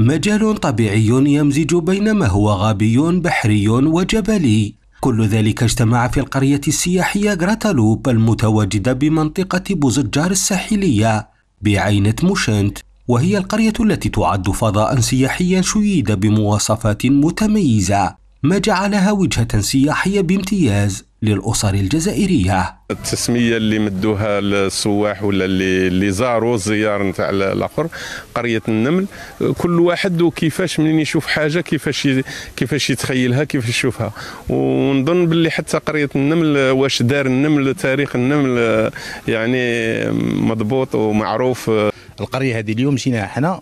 مجال طبيعي يمزج بين ما هو غابي بحري وجبلي كل ذلك اجتمع في القرية السياحية غراتالوب المتواجدة بمنطقة بوزجار الساحلية بعينة موشنت وهي القرية التي تعد فضاء سياحيا شيد بمواصفات متميزة ما جعلها وجهة سياحية بامتياز للأسر الجزائرية التسمية اللي مدوها السواح ولا اللي اللي زاروا الزيار نتاع الاخر قرية النمل كل واحد وكيفاش منين يشوف حاجة كيفاش كيفاش يتخيلها كيفاش يشوفها ونظن باللي حتى قرية النمل واش دار النمل تاريخ النمل يعني مضبوط ومعروف القرية هذه اليوم جينا حنا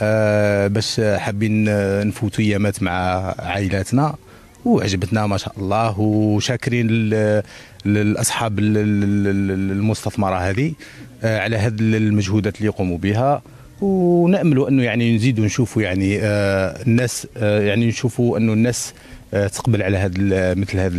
آه، باش حابين نفوتوا ايامات مع عائلاتنا وعجبتنا ما شاء الله وشاكرين لاصحاب المستثمره هذه آه، على هذه المجهودات اللي يقوموا بها ونأمل انه يعني نزيدوا نشوفوا يعني آه، الناس آه، يعني نشوفوا انه الناس تقبل على هذا مثل هذه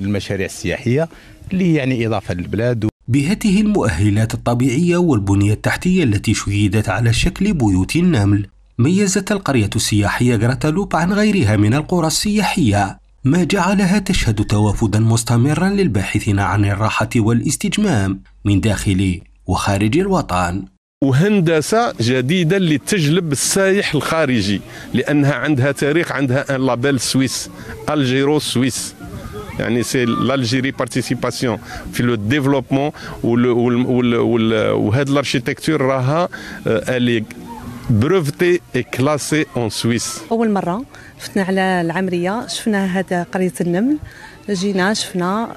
المشاريع السياحيه اللي يعني اضافه للبلاد بهذه المؤهلات الطبيعية والبنية التحتية التي شيدت على شكل بيوت النمل ميزت القرية السياحية غراتالوب عن غيرها من القرى السياحية ما جعلها تشهد توافدا مستمرا للباحثين عن الراحة والاستجمام من داخل وخارج الوطن وهندسة جديدة لتجلب السائح الخارجي لأنها عندها تاريخ عندها ان لابيل سويس الجيرو سويس يعني سي لالجيري بارتيسيباسيون في لو ديفلوبمون وهاد l'architecture راها الي بروفتي اي كلاسي اون سويس أول مرة فتنا على العمرية شفنا هذا قرية النمل جينا شفنا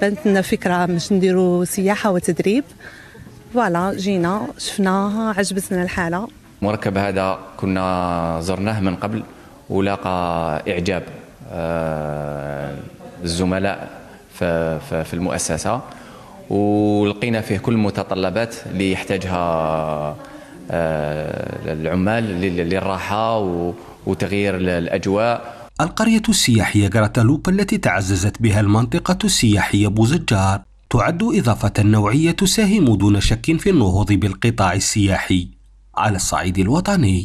بانت لنا فكرة باش نديرو سياحة وتدريب فوالا جينا شفناها عجبتنا الحالة المركب هذا كنا زرناه من قبل ولاقى إعجاب آه، الزملاء في المؤسسة ولقينا فيه كل المتطلبات اللي يحتاجها العمال آه، للراحة وتغيير الأجواء القرية السياحية غراتالوب التي تعززت بها المنطقة السياحية بوزجار تعد إضافة نوعية تساهم دون شك في النهوض بالقطاع السياحي على الصعيد الوطني